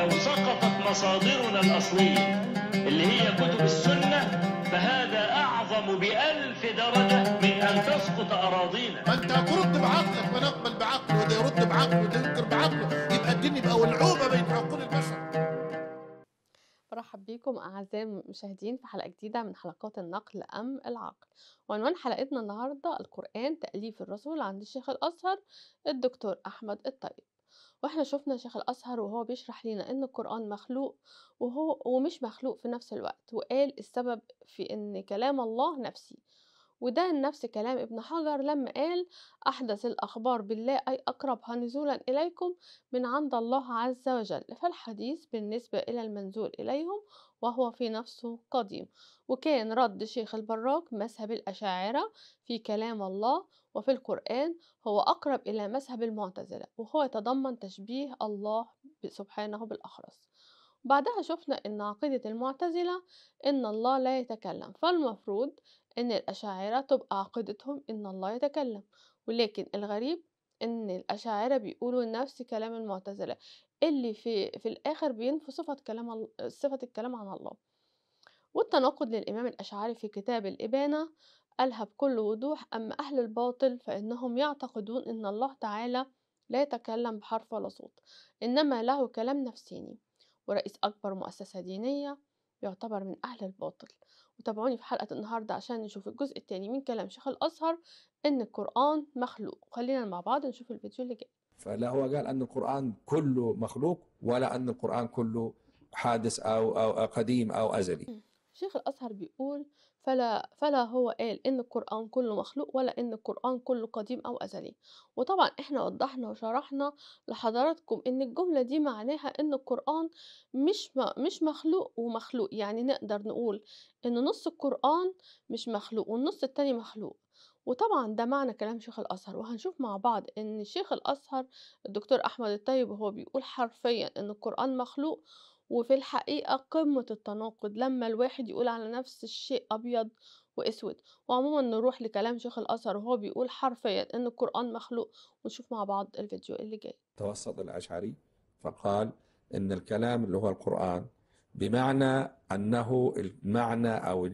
لو سقطت مصادرنا الأصلية اللي هي كتب السنة فهذا أعظم بألف درجة من أن تسقط أراضينا فأنت أنت ترد بعقلك ونقبل بعقله وده يرد بعقله وده ينكر بعقله يبقى الدين يبقى ولعوبة بين عقول البشر مرحبا بكم أعزائي المشاهدين في حلقة جديدة من حلقات النقل أم العقل وعنوان حلقتنا النهاردة القرآن تأليف الرسول عند الشيخ الأزهر الدكتور أحمد الطيب واحنا شفنا شيخ الازهر وهو بيشرح لنا ان القران مخلوق وهو ومش مخلوق في نفس الوقت وقال السبب في ان كلام الله نفسي وده نفس كلام ابن حجر لما قال أحدث الأخبار بالله أي أقربها نزولا إليكم من عند الله عز وجل فالحديث بالنسبة إلى المنزول إليهم وهو في نفسه قديم وكان رد شيخ البراك مذهب الأشاعرة في كلام الله وفي القرآن هو أقرب إلى مذهب المعتزلة وهو يتضمن تشبيه الله سبحانه بالأخرس بعدها شفنا إن عقيدة المعتزلة إن الله لا يتكلم فالمفروض إن الأشاعرة تبقى عقيدتهم إن الله يتكلم ولكن الغريب إن الأشاعرة بيقولوا نفس كلام المعتزلة اللي في في الآخر بينفوا صفة كلام صفة الكلام عن الله والتناقض للإمام الأشعري في كتاب الإبانة قالها بكل وضوح أما أهل الباطل فإنهم يعتقدون إن الله تعالى لا يتكلم بحرف ولا صوت إنما له كلام نفساني ورئيس أكبر مؤسسة دينية يعتبر من أهل الباطل وتابعوني في حلقة النهاردة عشان نشوف الجزء الثاني من كلام شيخ الأزهر إن القرآن مخلوق خلينا مع بعض نشوف الفيديو اللي جاي فلا هو قال أن القرآن كله مخلوق ولا أن القرآن كله حادث أو, أو, أو قديم أو أزلي شيخ الأزهر بيقول فلا, فلا هو قال إن القرآن كله مخلوق ولا إن القرآن كله قديم أو أزلي وطبعا إحنا وضحنا وشرحنا لحضراتكم إن الجملة دي معناها إن القرآن مش مش مخلوق ومخلوق يعني نقدر نقول إن نص القرآن مش مخلوق والنص التاني مخلوق وطبعا ده معنى كلام شيخ الازهر وهنشوف مع بعض ان شيخ الازهر الدكتور احمد الطيب هو بيقول حرفيا ان القران مخلوق وفي الحقيقة قمة التناقض لما الواحد يقول على نفس الشيء أبيض وأسود وعموما نروح لكلام شيخ الأثر وهو بيقول حرفيا أن القرآن مخلوق ونشوف مع بعض الفيديو اللي جاي توسط الأشعري فقال أن الكلام اللي هو القرآن بمعنى أنه المعنى أو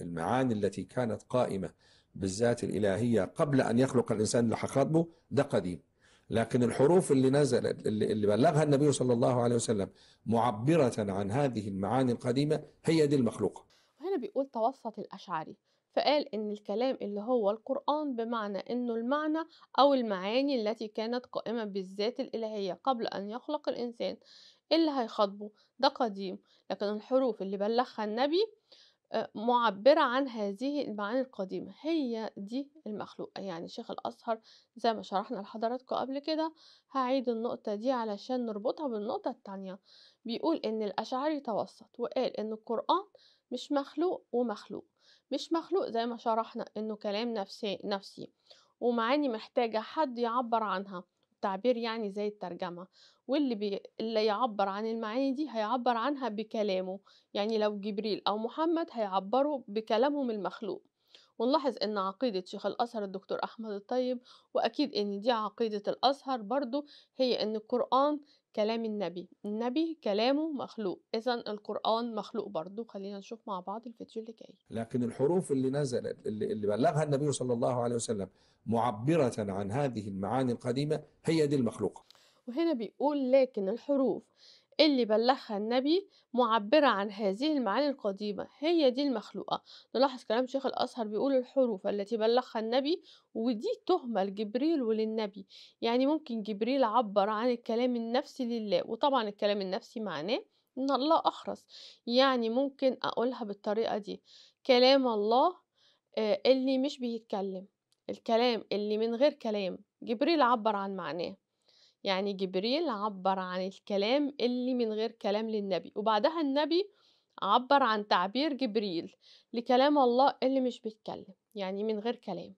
المعاني التي كانت قائمة بالذات الإلهية قبل أن يخلق الإنسان لحقاته ده قديم لكن الحروف اللي نزلت اللي بلغها النبي صلى الله عليه وسلم معبرة عن هذه المعاني القديمة هي دي المخلوقة وهنا بيقول توسط الأشعري فقال إن الكلام اللي هو القرآن بمعنى إنه المعنى أو المعاني التي كانت قائمة بالذات الإلهية قبل أن يخلق الإنسان اللي هيخاطبه ده قديم لكن الحروف اللي بلغها النبي معبرة عن هذه المعاني القديمة هي دي المخلوقة يعني شيخ الأزهر زي ما شرحنا لحضراتكم قبل كده هعيد النقطة دي علشان نربطها بالنقطة التانية بيقول إن الأشعري توسط وقال إن القرآن مش مخلوق ومخلوق مش مخلوق زي ما شرحنا إنه كلام نفسي نفسي ومعاني محتاجة حد يعبر عنها التعبير يعني زي الترجمة واللي بي... اللي يعبر عن المعاني دي هيعبر عنها بكلامه يعني لو جبريل أو محمد هيعبروا بكلامهم المخلوق ونلاحظ أن عقيدة شيخ الأزهر الدكتور أحمد الطيب وأكيد أن دي عقيدة الأزهر برضو هي أن القرآن كلام النبي النبي كلامه مخلوق إذا القرآن مخلوق برضو خلينا نشوف مع بعض الفيديو اللي جاي لكن الحروف اللي نزلت اللي, اللي بلغها النبي صلى الله عليه وسلم معبرة عن هذه المعاني القديمة هي دي المخلوقة وهنا بيقول لكن الحروف اللي بلغها النبي معبرة عن هذه المعاني القديمة هي دي المخلوقة نلاحظ كلام شيخ الأزهر بيقول الحروف التي بلغها النبي ودي تهمة لجبريل وللنبي يعني ممكن جبريل عبر عن الكلام النفسي لله وطبعا الكلام النفسي معناه إن الله أخرس يعني ممكن أقولها بالطريقة دي كلام الله آه، اللي مش بيتكلم الكلام اللي من غير كلام جبريل عبر عن معناه يعني جبريل عبر عن الكلام اللي من غير كلام للنبي وبعدها النبي عبر عن تعبير جبريل لكلام الله اللي مش بيتكلم يعني من غير كلام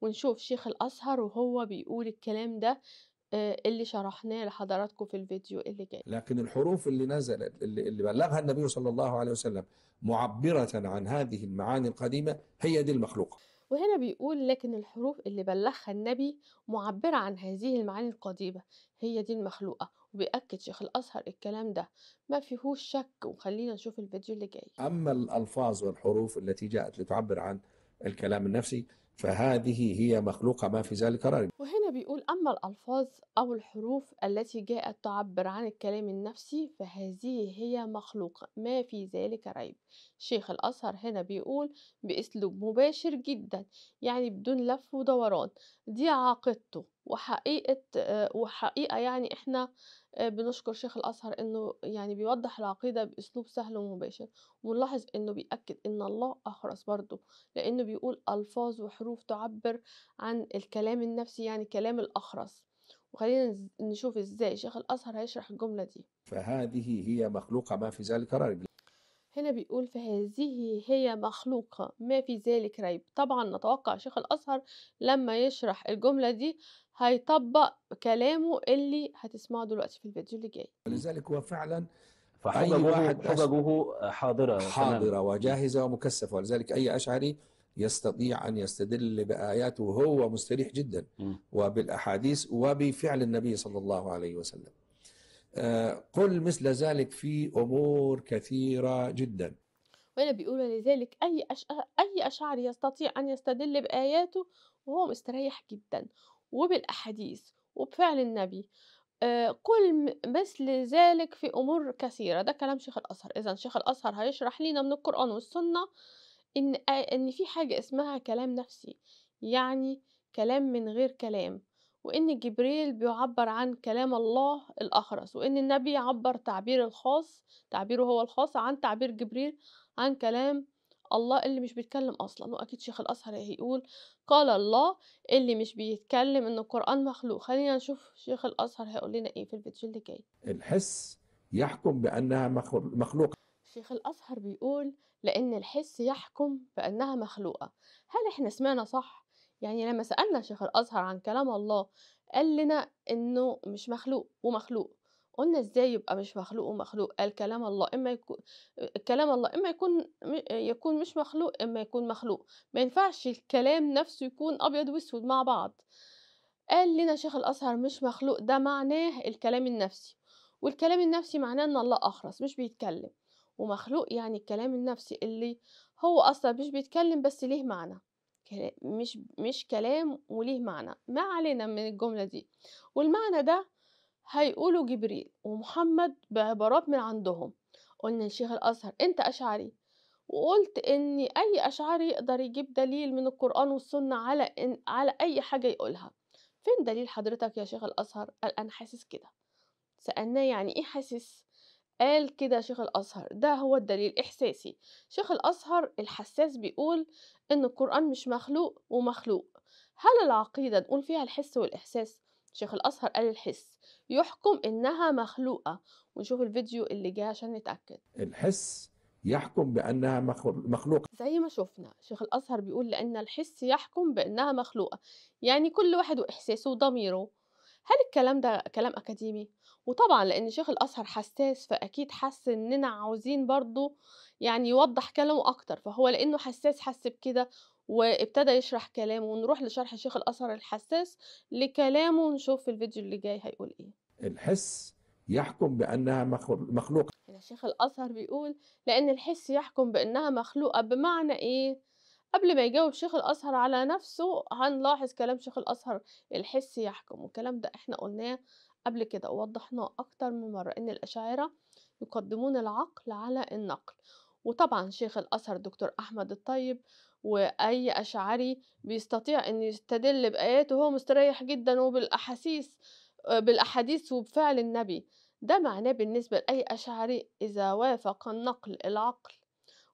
ونشوف شيخ الأزهر وهو بيقول الكلام ده آه، اللي شرحناه لحضراتكم في الفيديو اللي جاي لكن الحروف اللي نزلت اللي بلغها النبي صلى الله عليه وسلم معبرة عن هذه المعاني القديمة هي دي المخلوقة وهنا بيقول لكن الحروف اللي بلغها النبي معبرة عن هذه المعاني القديمة هي دي المخلوقة وبيأكد شيخ الأزهر الكلام ده ما فيهوش شك وخلينا نشوف الفيديو اللي جاي أما الألفاظ والحروف التي جاءت لتعبر عن الكلام النفسي فهذه هي مخلوقة ما في ذلك ريب وهنا بيقول أما الألفاظ أو الحروف التي جاءت تعبر عن الكلام النفسي فهذه هي مخلوقة ما في ذلك ريب شيخ الأزهر هنا بيقول بأسلوب مباشر جدا يعني بدون لف ودوران دي عاقدته وحقيقة وحقيقة يعني إحنا آه، بنشكر شيخ الأزهر إنه يعني بيوضح العقيدة بأسلوب سهل ومباشر ونلاحظ إنه بيأكد إن الله أخرس برضه لأنه بيقول ألفاظ وحروف حروف تعبر عن الكلام النفسي يعني كلام الأخرس وخلينا نشوف إزاي شيخ الأزهر هيشرح الجملة دي فهذه هي مخلوقة ما في ذلك ريب هنا بيقول فهذه هي مخلوقة ما في ذلك ريب طبعا نتوقع شيخ الأزهر لما يشرح الجملة دي هيطبق كلامه اللي هتسمعه دلوقتي في الفيديو اللي جاي ولذلك هو فعلا فحججه أي واحد حاضرة حاضرة وجاهزة ومكثفة ولذلك أي أشعري آه، يستطيع أن يستدل بآياته وهو مستريح جدا وبالأحاديث وبفعل النبي صلى الله عليه وسلم قل مثل ذلك في أمور كثيرة جدا وهنا بيقول لذلك أي أشعر, أي أشعر يستطيع أن يستدل بآياته وهو مستريح جدا وبالأحاديث وبفعل النبي قل مثل ذلك في أمور كثيرة ده كلام شيخ الأزهر إذا شيخ الأزهر هيشرح لنا من القرآن والسنة إن إن في حاجة اسمها كلام نفسي يعني كلام من غير كلام وإن جبريل بيعبر عن كلام الله الأخرس وإن النبي عبر تعبير الخاص تعبيره هو الخاص عن تعبير جبريل عن كلام الله اللي مش بيتكلم أصلا وأكيد شيخ الأزهر هيقول قال الله اللي مش بيتكلم إن القرآن مخلوق خلينا نشوف شيخ الأزهر هيقول لنا إيه في الفيديو اللي جاي الحس يحكم بأنها مخلوقة شيخ الأزهر بيقول لأن الحس يحكم بأنها مخلوقة هل إحنا سمعنا صح؟ يعني لما سألنا شيخ الأزهر عن كلام الله قال لنا إنه مش مخلوق ومخلوق قلنا ازاي يبقى مش مخلوق ومخلوق قال كلام الله اما يكون كلام الله اما يكون يكون مش مخلوق اما يكون مخلوق ما ينفعش الكلام نفسه يكون ابيض واسود مع بعض قال لنا شيخ الازهر مش مخلوق ده معناه الكلام النفسي والكلام النفسي معناه ان الله اخرس مش بيتكلم ومخلوق يعني الكلام النفسي اللي هو أصلا مش بيتكلم بس ليه معنى مش مش كلام وليه معنى ما علينا من الجملة دي والمعنى ده هيقوله جبريل ومحمد بعبارات من عندهم قلنا لشيخ الأزهر أنت أشعري وقلت إن أي أشعري يقدر يجيب دليل من القرآن والسنة على إن على أي حاجة يقولها فين دليل حضرتك يا شيخ الأزهر قال أنا حاسس كده سألناه يعني إيه حاسس قال كده شيخ الأزهر ده هو الدليل إحساسي شيخ الأزهر الحساس بيقول إن القرآن مش مخلوق ومخلوق هل العقيدة نقول فيها الحس والإحساس؟ شيخ الأزهر قال الحس يحكم إنها مخلوقة ونشوف الفيديو اللي جه عشان نتأكد الحس يحكم بأنها مخلوقة زي ما شفنا شيخ الأزهر بيقول لأن الحس يحكم بأنها مخلوقة يعني كل واحد وإحساسه وضميره هل الكلام ده كلام أكاديمي؟ وطبعا لأن شيخ الأزهر حساس فأكيد حس إننا عاوزين برضو يعني يوضح كلامه أكتر فهو لأنه حساس حس بكده وابتدى يشرح كلامه ونروح لشرح شيخ الأزهر الحساس لكلامه ونشوف في الفيديو اللي جاي هيقول إيه الحس يحكم بأنها مخلوقة شيخ الأزهر بيقول لأن الحس يحكم بأنها مخلوقة بمعنى إيه؟ قبل ما يجاوب شيخ الأزهر على نفسه هنلاحظ كلام شيخ الأزهر الحس يحكم والكلام ده احنا قلناه قبل كده ووضحناه أكتر من مرة إن الأشاعرة يقدمون العقل على النقل وطبعا شيخ الأزهر دكتور أحمد الطيب وأي أشعري بيستطيع أن يستدل بآياته وهو مستريح جدا وبالأحاسيس بالأحاديث وبفعل النبي ده معناه بالنسبة لأي أشعري إذا وافق النقل العقل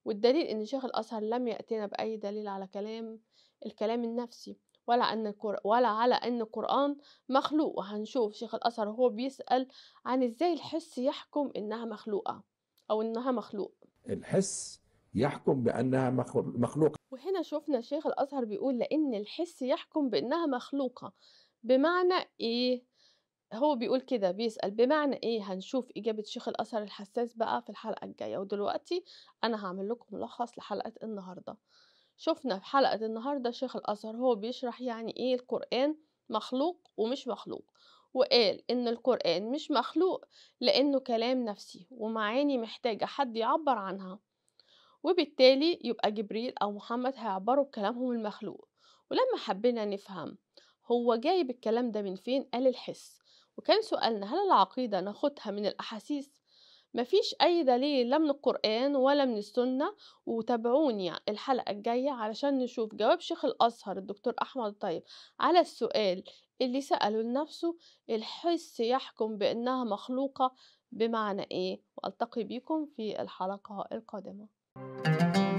والدليل أن شيخ الأزهر لم يأتنا بأي دليل على كلام الكلام النفسي ولا أن ولا على أن القرآن مخلوق وهنشوف شيخ الأزهر هو بيسأل عن إزاي الحس يحكم إنها مخلوقة أو إنها مخلوق الحس يحكم بأنها مخلوقة وهنا شفنا شيخ الأزهر بيقول لأن الحس يحكم بأنها مخلوقة بمعنى إيه؟ هو بيقول كده بيسأل بمعنى إيه هنشوف إجابة شيخ الأثر الحساس بقى في الحلقة الجاية ودلوقتي أنا هعمل لكم ملخص لحلقة النهاردة شفنا في حلقة النهاردة شيخ الأثر هو بيشرح يعني إيه القرآن مخلوق ومش مخلوق وقال إن القرآن مش مخلوق لأنه كلام نفسي ومعاني محتاجة حد يعبر عنها وبالتالي يبقى جبريل أو محمد هيعبروا بكلامهم المخلوق ولما حبينا نفهم هو جايب الكلام ده من فين قال الحس وكان سؤالنا هل العقيدة ناخدها من الأحاسيس؟ مفيش أي دليل لا من القرآن ولا من السنة وتابعوني الحلقة الجاية علشان نشوف جواب شيخ الأزهر الدكتور أحمد الطيب على السؤال اللي سأله لنفسه الحس يحكم بأنها مخلوقة بمعنى إيه؟ وألتقي بكم في الحلقة القادمة thank you